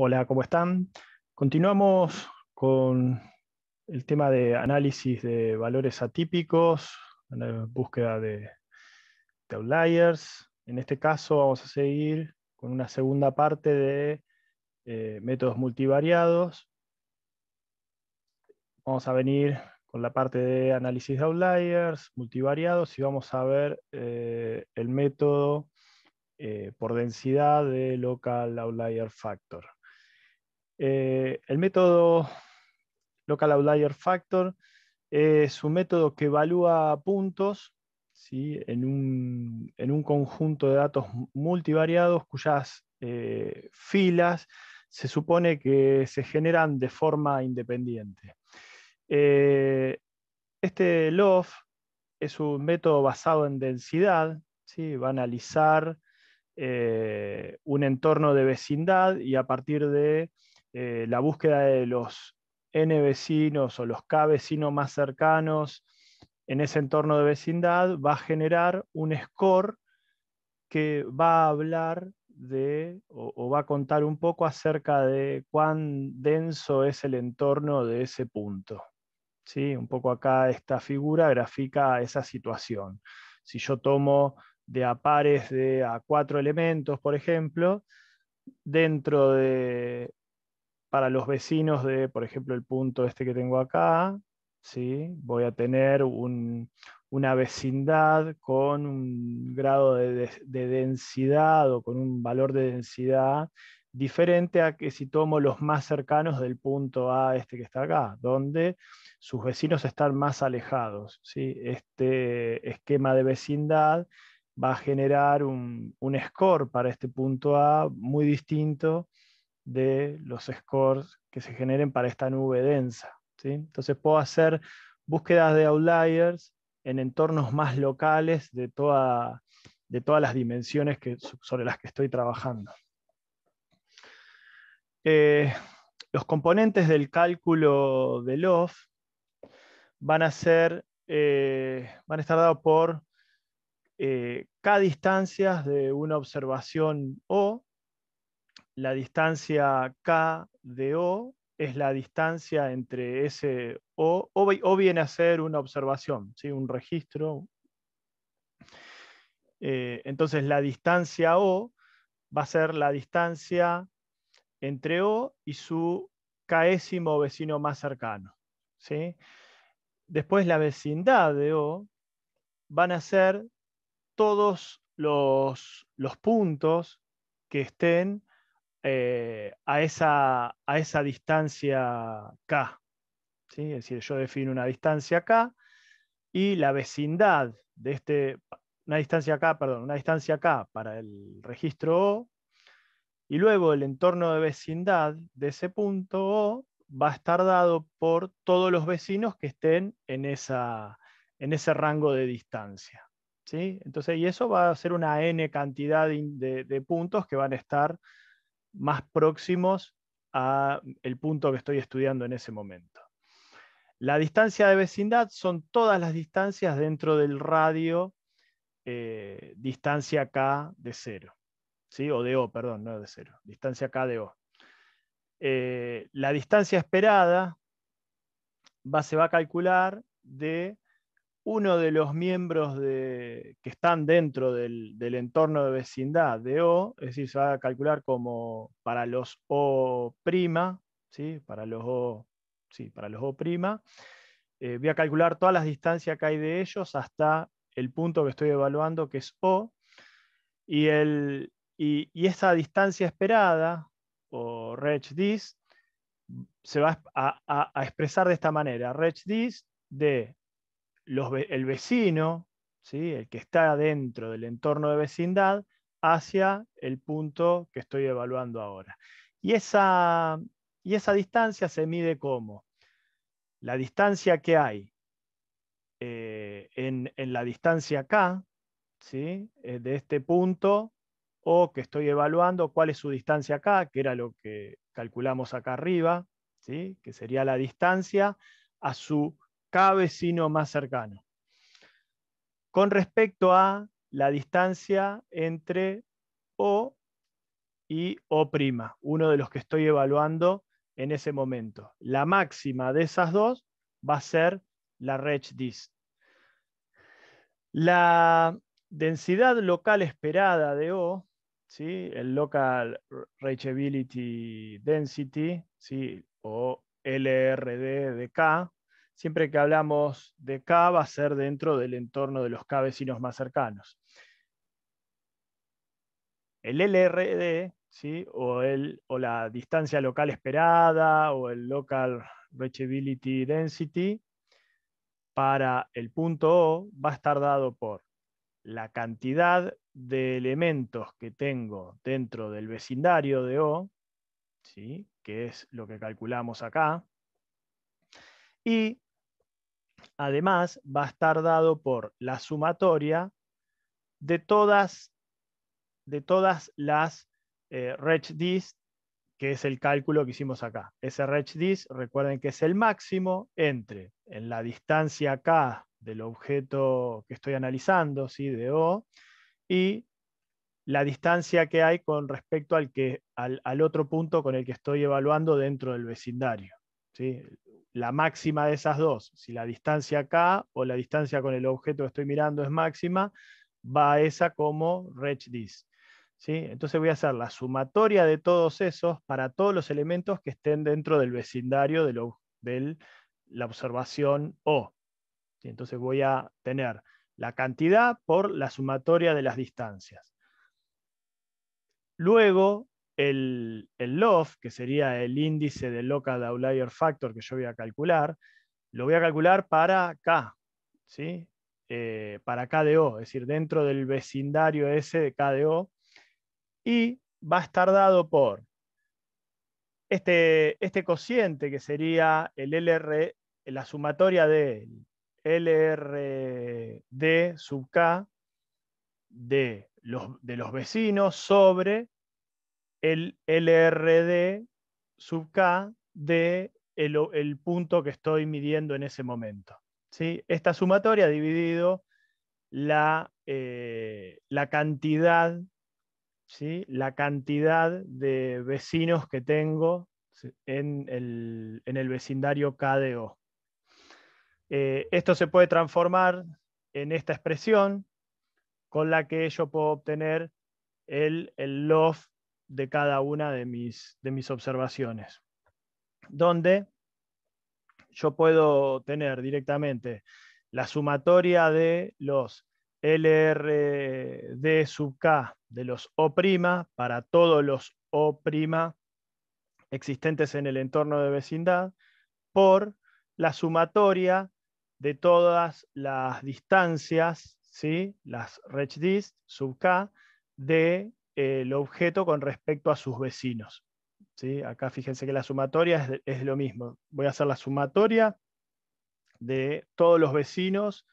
Hola, ¿cómo están? Continuamos con el tema de análisis de valores atípicos, en búsqueda de, outliers. En este caso vamos a seguir con una segunda parte de eh, métodos multivariados. Vamos a venir con la parte de análisis de outliers, multivariados, y vamos a ver eh, el método eh, por densidad de local outlier factor. Eh, el método Local Outlier Factor es un método que evalúa puntos en, un, conjunto de datos multivariados cuyas eh, filas se supone que se generan de forma independiente. Eh, este LOF es un método basado en densidad, va a analizar un entorno de vecindad y a partir de eh, la búsqueda de los N vecinos o los K vecinos más cercanos en ese entorno de vecindad va a generar un score que va a hablar de, o, va a contar un poco acerca de cuán denso es el entorno de ese punto. ¿Sí? Un poco acá esta figura grafica esa situación. Si yo tomo de a pares de a cuatro elementos, por ejemplo, dentro de para los vecinos de, por ejemplo, el punto este que tengo acá, ¿sí? voy a tener una vecindad con un grado de, densidad o con un valor de densidad diferente a que si tomo los más cercanos del punto A, este que está acá, donde sus vecinos están más alejados. Este esquema de vecindad va a generar un score para este punto A muy distinto de los scores que se generen para esta nube densa. ¿sí? Entonces puedo hacer búsquedas de outliers en entornos más locales de, todas las dimensiones que, sobre las que estoy trabajando. Eh, los componentes del cálculo de LOF van a ser, eh, van a estar dados por K eh, distancias de una observación O, la distancia K de O es la distancia entre ese O, o, viene a ser una observación, ¿sí? un registro. Eh, entonces la distancia O va a ser la distancia entre O y su késimo vecino más cercano. Después la vecindad de O van a ser todos los, los puntos que estén eh, a, esa, distancia K. ¿sí? Es decir, yo defino una distancia K y la vecindad de este, una distancia K, perdón, una distancia K para el registro O, y luego el entorno de vecindad de ese punto O va a estar dado por todos los vecinos que estén en, esa, en ese rango de distancia. ¿sí? Entonces, y eso va a ser una n cantidad de puntos que van a estar más próximos a el punto que estoy estudiando en ese momento. La distancia de vecindad son todas las distancias dentro del radio eh, distancia K de 0, ¿sí? o de O, perdón, no de 0, distancia K de O. Eh, la distancia esperada va, se va a calcular de uno de los miembros de, que están dentro del, entorno de vecindad de O, es decir, se va a calcular como para los O', ¿sí? para los O', para los O', eh, voy a calcular todas las distancias que hay de ellos hasta el punto que estoy evaluando, que es O, y, y, esa distancia esperada, o reg se va a, expresar de esta manera, reg de el vecino, ¿sí? el que está dentro del entorno de vecindad, hacia el punto que estoy evaluando ahora. Y esa, y esa distancia se mide como la distancia que hay eh, en, en, la distancia acá, ¿sí? Eh, de este punto, o que estoy evaluando cuál es su distancia acá, que era lo que calculamos acá arriba, ¿sí? que sería la distancia a su cada vecino más cercano. Con respecto a la distancia entre O y O', uno de los que estoy evaluando en ese momento. La máxima de esas dos va a ser la reach dist. La densidad local esperada de O, ¿sí? el local reachability density, o LRD de K, siempre que hablamos de K va a ser dentro del entorno de los K vecinos más cercanos. El LRD, ¿sí? o, el, o la distancia local esperada, o el Local Reachability Density, para el punto O va a estar dado por la cantidad de elementos que tengo dentro del vecindario de O, ¿sí? que es lo que calculamos acá, y además va a estar dado por la sumatoria de todas, de todas las eh, dis, que es el cálculo que hicimos acá. Ese dis, recuerden que es el máximo entre en la distancia acá del objeto que estoy analizando, ¿sí? de O, y la distancia que hay con respecto al, que, al, otro punto con el que estoy evaluando dentro del vecindario. ¿sí? la máxima de esas dos, si la distancia acá o la distancia con el objeto que estoy mirando es máxima, va a esa como reach this. Entonces voy a hacer la sumatoria de todos esos para todos los elementos que estén dentro del vecindario de, de la observación O. Entonces voy a tener la cantidad por la sumatoria de las distancias. Luego el, LOF, que sería el índice de local outlier factor que yo voy a calcular, lo voy a calcular para K, ¿sí? Eh, para KDO, es decir, dentro del vecindario S de KDO, y va a estar dado por este, este cociente que sería el LR, la sumatoria de LRD sub K de los, de los vecinos sobre el LRD sub K de el, punto que estoy midiendo en ese momento. ¿sí? Esta sumatoria dividido la, eh, la cantidad, ¿sí? la cantidad de vecinos que tengo en el, vecindario K de O. Eh, esto se puede transformar en esta expresión con la que yo puedo obtener el, el loft de cada una de mis, de mis observaciones, donde yo puedo tener directamente la sumatoria de los LRD sub K de los O' para todos los O' existentes en el entorno de vecindad por la sumatoria de todas las distancias, ¿sí? las reach sub K de el eh, objeto con respecto a sus vecinos. ¿sí? Acá fíjense que la sumatoria es, lo mismo. Voy a hacer la sumatoria de todos los vecinos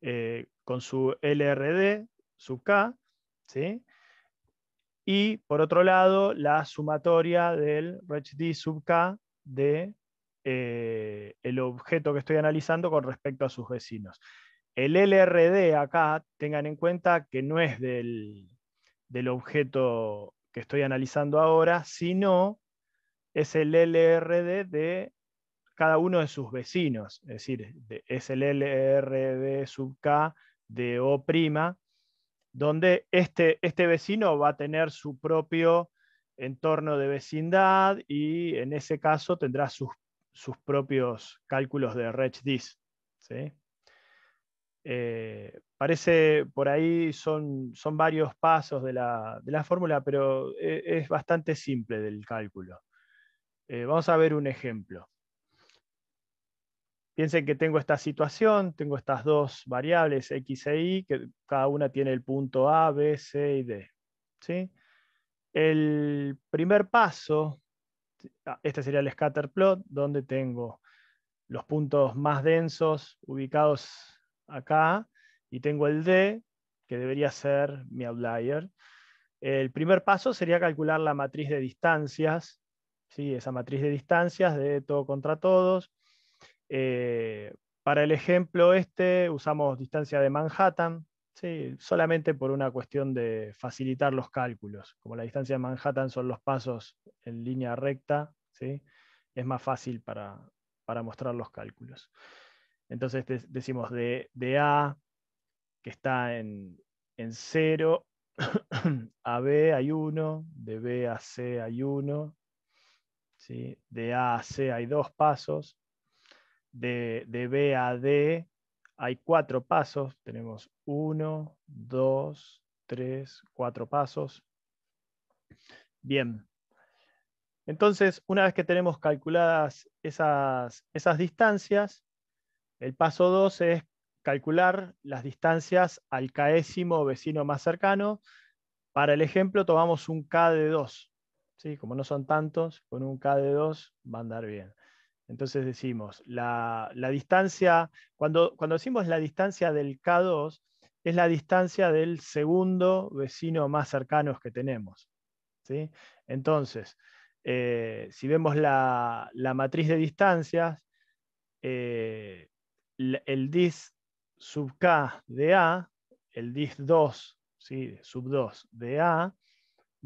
eh, con su LRD, sub K, y por otro lado la sumatoria del RHD sub K de eh, el objeto que estoy analizando con respecto a sus vecinos. El LRD acá, tengan en cuenta que no es del, del objeto que estoy analizando ahora, sino es el LRD de cada uno de sus vecinos, es decir, es el LRD sub K de O', donde este, este vecino va a tener su propio entorno de vecindad y en ese caso tendrá sus, sus propios cálculos de RegDis. ¿sí? Eh, Parece, por ahí son, son varios pasos de la, fórmula, pero eh, es, bastante simple del cálculo. Eh, vamos a ver un ejemplo. Piensen que tengo esta situación, tengo estas dos variables x e y, que cada una tiene el punto A, B, C y D. El primer paso, ah, este sería el scatter plot, donde tengo los puntos más densos ubicados acá y tengo el D, que debería ser mi outlier. El primer paso sería calcular la matriz de distancias, ¿sí? esa matriz de distancias de todo contra todos. Eh, para el ejemplo este usamos distancia de Manhattan, ¿sí? solamente por una cuestión de facilitar los cálculos. Como la distancia de Manhattan son los pasos en línea recta, ¿sí? es más fácil para, mostrar los cálculos. Entonces decimos de, de A que está en, en 0, a B hay 1, de B a C hay 1, ¿sí? de A a C hay 2 pasos, de, de B a D hay 4 pasos, tenemos 1, 2, 3, 4 pasos. Bien. Entonces, una vez que tenemos calculadas esas, esas distancias, el paso 12 es calcular las distancias al késimo vecino más cercano. Para el ejemplo tomamos un K de 2. ¿sí? Como no son tantos, con un K de 2 va a andar bien. Entonces decimos, la, distancia, cuando, cuando decimos la distancia del K2, es la distancia del segundo vecino más cercano que tenemos. ¿sí? Entonces, eh, si vemos la, matriz de distancias, eh, el dis sub K de A, el dist 2, sub 2 de A,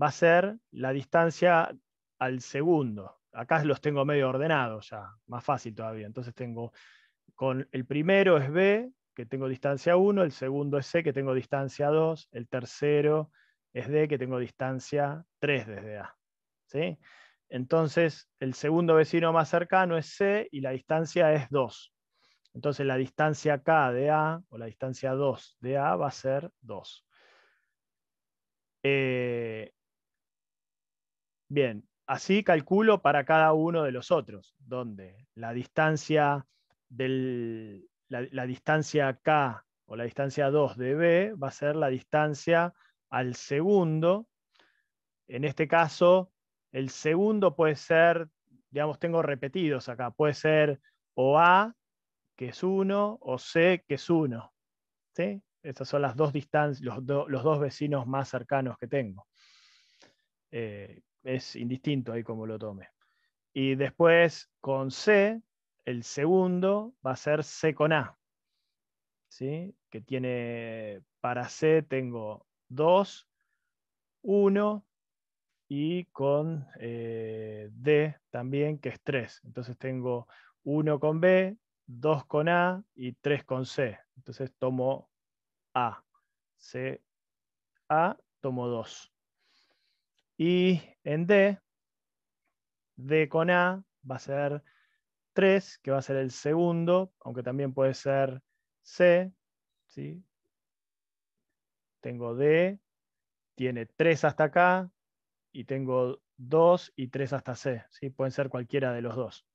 va a ser la distancia al segundo. Acá los tengo medio ordenados ya, más fácil todavía. Entonces tengo, con el primero es B, que tengo distancia 1, el segundo es C, que tengo distancia 2, el tercero es D, que tengo distancia 3 desde A. ¿sí? Entonces, el segundo vecino más cercano es C y la distancia es 2. Entonces la distancia K de A o la distancia 2 de A va a ser 2. Eh, bien, así calculo para cada uno de los otros, donde la distancia, del, la, la distancia K o la distancia 2 de B va a ser la distancia al segundo. En este caso, el segundo puede ser, digamos, tengo repetidos acá, puede ser o A que es 1 o C que es 1. ¿sí? Estas son las dos distancias, los, dos vecinos más cercanos que tengo. Eh, es indistinto ahí como lo tome. Y después con C, el segundo va a ser C con A. ¿sí? Que tiene, para C tengo 2, 1 y con eh, D también, que es 3. Entonces tengo 1 con B, 2 con A y 3 con C. Entonces tomo A. C, A, tomo 2. Y en D, D con A va a ser 3, que va a ser el segundo, aunque también puede ser C. Tengo D, tiene 3 hasta acá, y tengo 2 y 3 hasta C. Pueden ser cualquiera de los dos.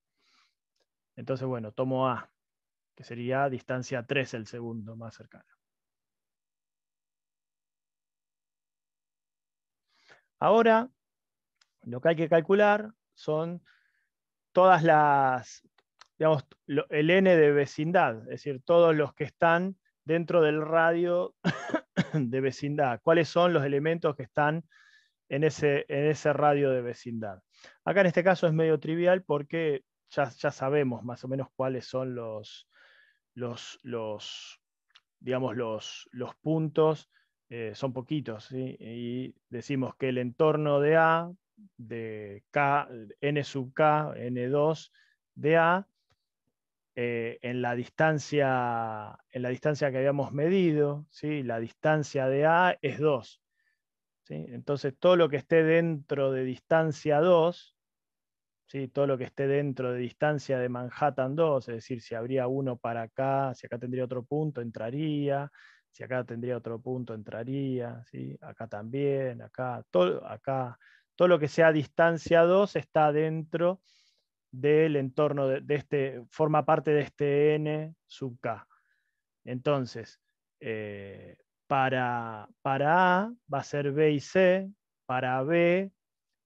Entonces, bueno, tomo A, que sería distancia 3 el segundo más cercano. Ahora, lo que hay que calcular son todas las, digamos, el n de vecindad, es decir, todos los que están dentro del radio de vecindad, cuáles son los elementos que están en ese, en ese radio de vecindad. Acá en este caso es medio trivial porque ya, sabemos más o menos cuáles son los, los, digamos, los, puntos, eh, son poquitos, y decimos que el entorno de A, de K, N sub K, N2 de A, eh, en, la distancia, en la distancia que habíamos medido, la distancia de A es 2. Entonces todo lo que esté dentro de distancia 2 todo lo que esté dentro de distancia de Manhattan 2, es decir, si habría uno para acá, si acá tendría otro punto, entraría, si acá tendría otro punto, entraría, ¿sí? acá también, acá todo, acá, todo lo que sea distancia 2 está dentro del entorno de, este, forma parte de este n sub k. Entonces, eh, para, para A va a ser B y C, para B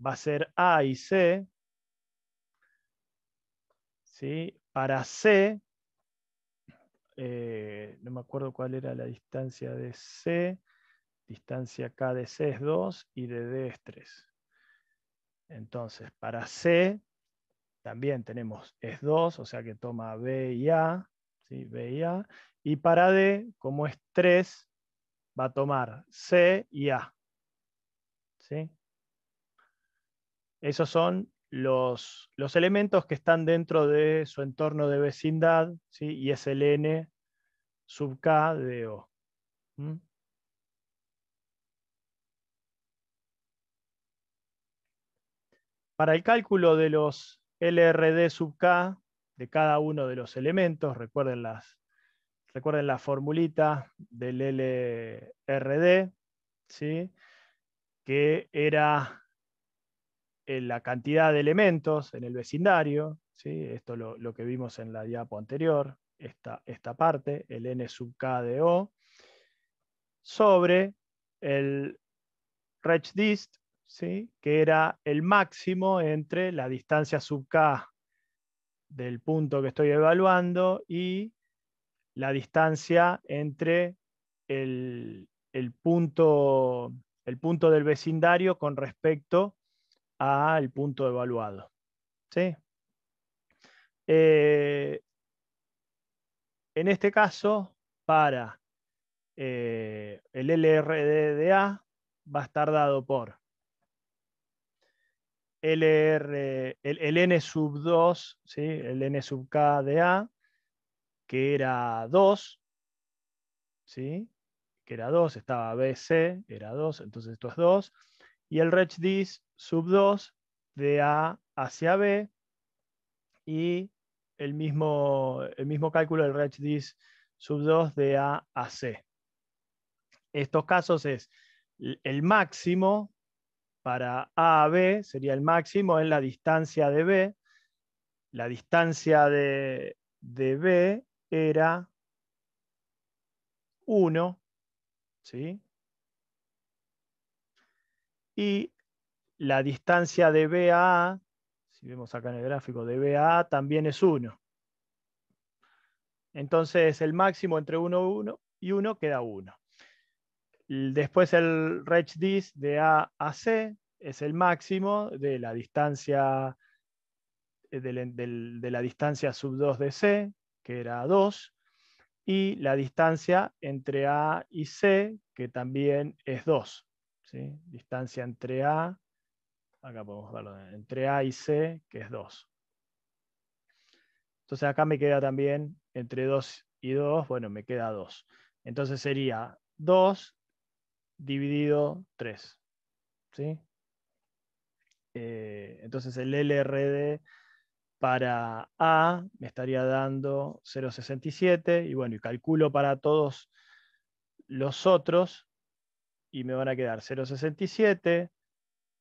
va a ser A y C, para C, eh, no me acuerdo cuál era la distancia de C, distancia K de C es 2 y de D es 3. Entonces, para C también tenemos es 2, o sea que toma B y A, B y A, y para D, como es 3, va a tomar C y A. ¿sí? Esos son los, los, elementos que están dentro de su entorno de vecindad y es el n sub k de O. ¿Mm? Para el cálculo de los LRD sub K de cada uno de los elementos, recuerden, las, recuerden la formulita del LRD, ¿sí? que era la cantidad de elementos en el vecindario, ¿sí? esto lo, lo, que vimos en la diapo anterior, esta, esta parte, el n sub k de O, sobre el regdist dist, ¿sí? que era el máximo entre la distancia sub k del punto que estoy evaluando y la distancia entre el, punto, el punto del vecindario con respecto al punto evaluado. Eh, en este caso, para eh, el LRDDA va a estar dado por el, el, N sub 2, el N sub K de A, que era 2, ¿sí? que era 2, estaba BC, era 2, entonces esto es 2, y el dis sub 2 de A hacia B y el mismo, el mismo cálculo del dis sub 2 de A a C. Estos casos es el máximo para A a B, sería el máximo en la distancia de B. La distancia de, de B era 1, ¿sí? Y la distancia de B a A, si vemos acá en el gráfico, de B a A también es 1. Entonces el máximo entre 1, 1 y 1 queda 1. Después el range dis de A a C es el máximo de la distancia eh, de la distancia sub 2 de C, que era 2, y la distancia entre A y C, que también es 2. Distancia entre A, acá podemos entre A y C, que es 2. Entonces acá me queda también entre 2 y 2, bueno, me queda 2. Entonces sería 2 dividido 3. Eh, entonces el LRD para A me estaría dando 0,67 y bueno, y calculo para todos los otros y me van a quedar 0,67,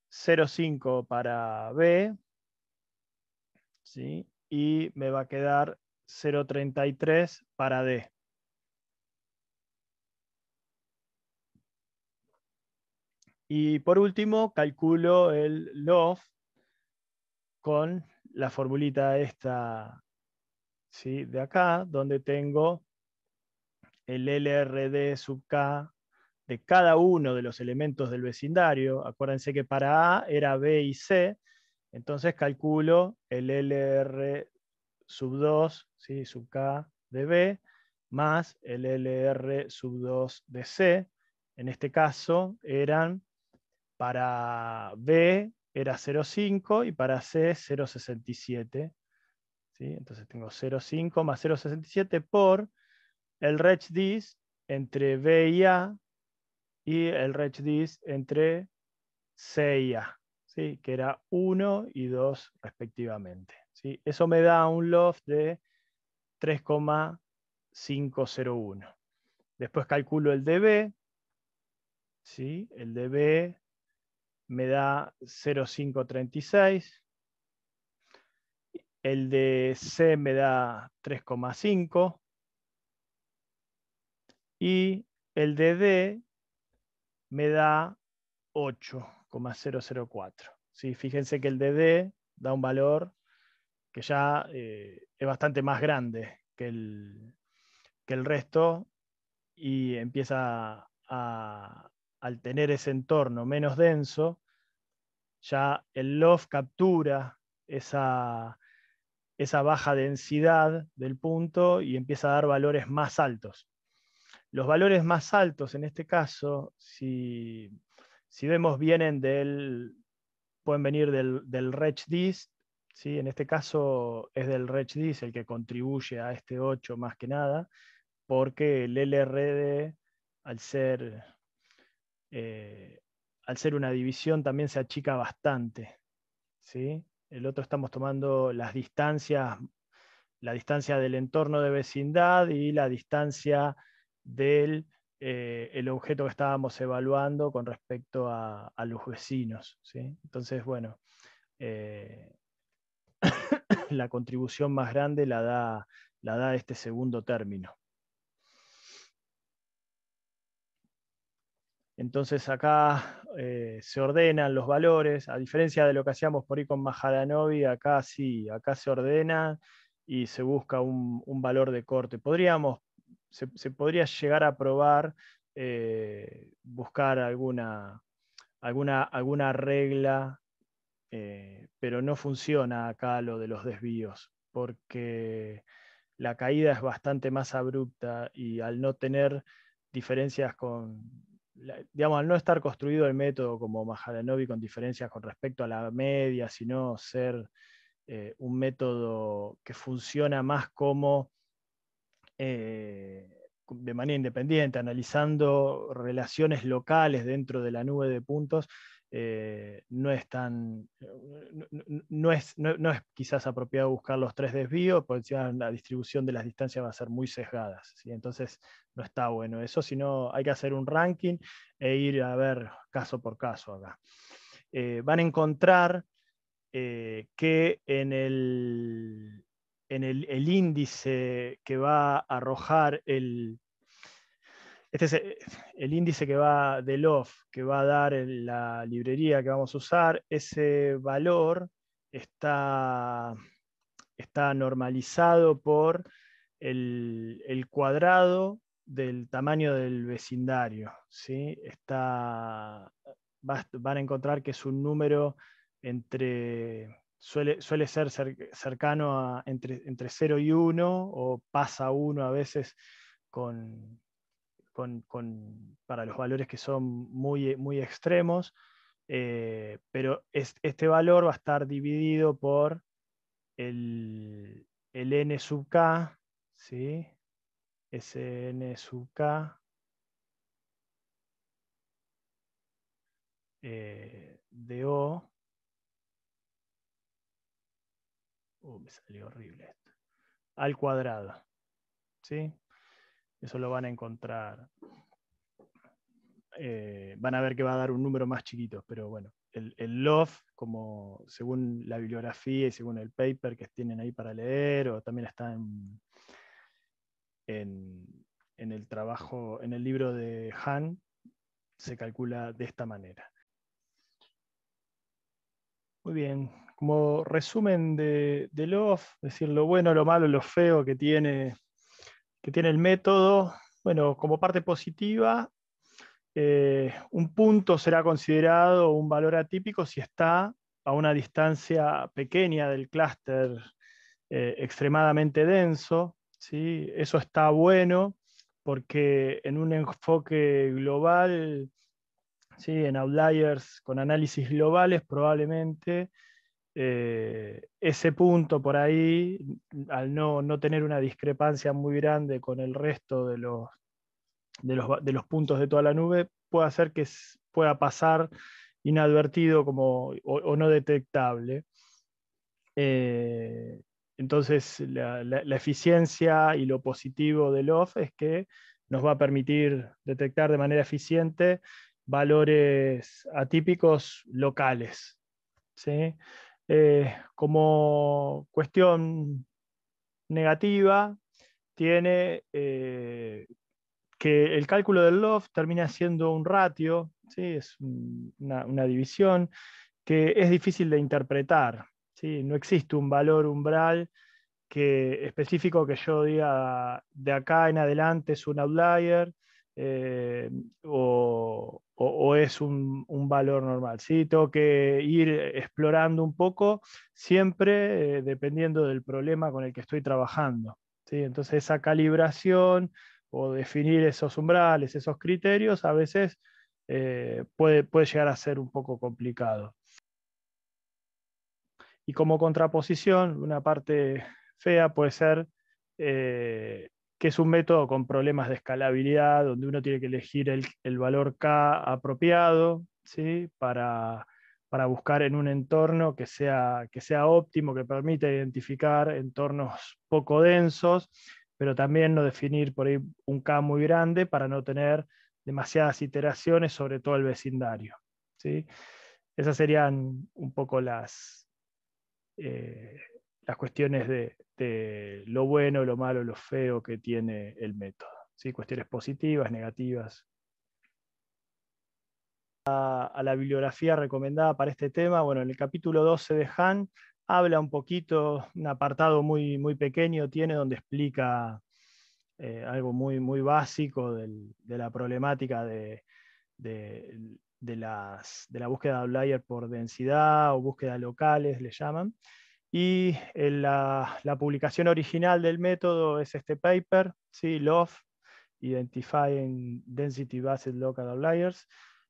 0,5 para B, y me va a quedar 0,33 para D. Y por último, calculo el LOF con la formulita esta ¿sí? de acá, donde tengo el LRD sub K de cada uno de los elementos del vecindario. Acuérdense que para A era B y C, entonces calculo el LR sub 2, sub K de B, más el LR sub 2 de C. En este caso eran para B era 0,5 y para C 0,67. Entonces tengo 0,5 más 0,67 por el reach dis entre B y A, y el RHDIS entre C y A, ¿sí? que era 1 y 2 respectivamente. ¿sí? Eso me da un loft de 3,501. Después calculo el DB, ¿sí? el DB me da 0,536, el de C me da 3,5 y el de D me da 8,004. Fíjense que el DD da un valor que ya eh, es bastante más grande que el, que el resto y empieza a, al tener ese entorno menos denso, ya el LOF captura esa, esa baja densidad del punto y empieza a dar valores más altos. Los valores más altos en este caso, si, vemos, vienen del, pueden venir del, del RECHDIS, en este caso es del RECHDIS el que contribuye a este 8 más que nada, porque el LRD, al ser, eh, al ser una división, también se achica bastante. ¿sí? El otro estamos tomando las distancias, la distancia del entorno de vecindad y la distancia del eh, el objeto que estábamos evaluando con respecto a, los vecinos. Entonces, bueno, eh, la contribución más grande la da, la da este segundo término. Entonces acá eh, se ordenan los valores, a diferencia de lo que hacíamos por ahí con Maharanovi, acá sí, acá se ordena y se busca un, un valor de corte. Podríamos se, podría llegar a probar eh, buscar alguna, regla, eh, pero no funciona acá lo de los desvíos, porque la caída es bastante más abrupta y al no tener diferencias con, digamos, al no estar construido el método como Mahalanobi con diferencias con respecto a la media, sino ser eh, un método que funciona más como eh, de manera independiente, analizando relaciones locales dentro de la nube de puntos, eh, eh, no es no, es, no, es, quizás apropiado buscar los tres desvíos, porque la distribución de las distancias va a ser muy sesgadas, entonces no está bueno eso, sino hay que hacer un ranking e ir a ver caso por caso acá. van a encontrar que en el, en el, índice que va a arrojar el... Este es el índice que va de off, que va a dar la librería que vamos a usar. Ese valor está, está normalizado por el, cuadrado del tamaño del vecindario. ¿sí? Está, van a encontrar que es un número entre suele, suele ser cercano a entre, entre 0 y 1 o pasa 1 a veces con, con, con, para los valores que son muy, eh, muy extremos, eh, pero este valor va a estar dividido por el, n sub k, ¿sí? sn sub k eh, de O Uh, me salió horrible esto. Al cuadrado. ¿Sí? Eso lo van a encontrar. Eh, van a ver que va a dar un número más chiquito, pero bueno, el, love como según la bibliografía y según el paper que tienen ahí para leer, o también está en, en el trabajo, en el libro de Han, se calcula de esta manera. Muy bien, como resumen de, de decir lo bueno, lo malo, lo feo que tiene, que tiene el método. Bueno, como parte positiva, eh, un punto será considerado un valor atípico si está a una distancia pequeña del clúster eh, extremadamente denso. ¿sí? Eso está bueno porque en un enfoque global, ¿sí? en outliers con análisis globales, probablemente eh, ese punto por ahí, al no, tener una discrepancia muy grande con el resto de los, de los, puntos de toda la nube, puede hacer que pueda pasar inadvertido como, o, no detectable. Eh, entonces, la, la, eficiencia y lo positivo del OFF es que nos va a permitir detectar de manera eficiente valores atípicos locales. ¿sí? Eh, como cuestión negativa, tiene eh, que el cálculo del loft termina siendo un ratio, ¿sí? es una, división que es difícil de interpretar. ¿sí? No existe un valor umbral que, específico que yo diga de acá en adelante es un outlier eh, o, o, es un, valor normal. Tengo que ir explorando un poco, siempre eh, dependiendo del problema con el que estoy trabajando. ¿sí? Entonces esa calibración o definir esos umbrales, esos criterios, a veces eh, puede, puede llegar a ser un poco complicado. Y como contraposición, una parte fea puede ser eh, que es un método con problemas de escalabilidad, donde uno tiene que elegir el, valor K apropiado ¿sí? para, buscar en un entorno que sea, que sea óptimo, que permita identificar entornos poco densos, pero también no definir por ahí un K muy grande para no tener demasiadas iteraciones sobre todo el vecindario. ¿sí? Esas serían un poco las... Eh, las cuestiones de, lo bueno, lo malo, lo feo que tiene el método. ¿sí? Cuestiones positivas, negativas. A, la bibliografía recomendada para este tema, bueno, en el capítulo 12 de Han habla un poquito, un apartado muy, muy pequeño tiene donde explica eh, algo muy, muy básico de la problemática de, la búsqueda de outlier por densidad o búsqueda locales, le llaman. Y eh, la, publicación original del método es este paper, ¿sí? Love, Identifying Density Based Local Outliers.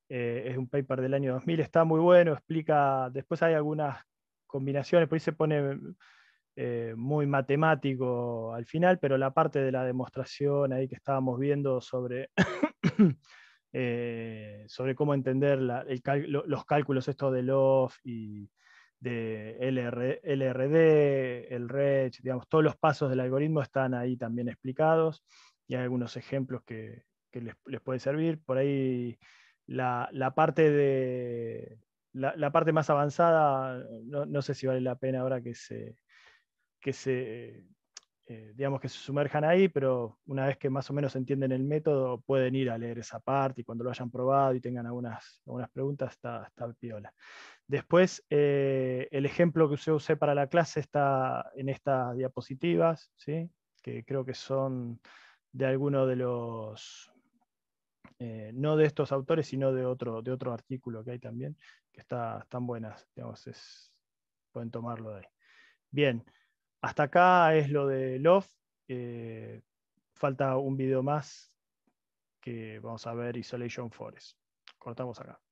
Eh, es un paper del año 2000, está muy bueno, explica, después hay algunas combinaciones, por ahí se pone eh, muy matemático al final, pero la parte de la demostración ahí que estábamos viendo sobre, sobre cómo entender los cálculos estos de Love y de LRD, el reach, digamos, todos los pasos del algoritmo están ahí también explicados y hay algunos ejemplos que, les, les, puede servir. Por ahí la, parte más avanzada, no, sé si vale la pena ahora que se, eh, digamos que se sumerjan ahí, pero una vez que más o menos entienden el método, pueden ir a leer esa parte y cuando lo hayan probado y tengan algunas, preguntas, está, está piola. Después, eh, el ejemplo que se usé para la clase está en estas diapositivas, ¿sí? que creo que son de alguno de los, eh, no de estos autores, sino de otro, de otro artículo que hay también, que está, están buenas, digamos, pueden tomarlo de ahí. Bien, hasta acá es lo de Love. Eh, falta un video más que vamos a ver Isolation Forest. Cortamos acá.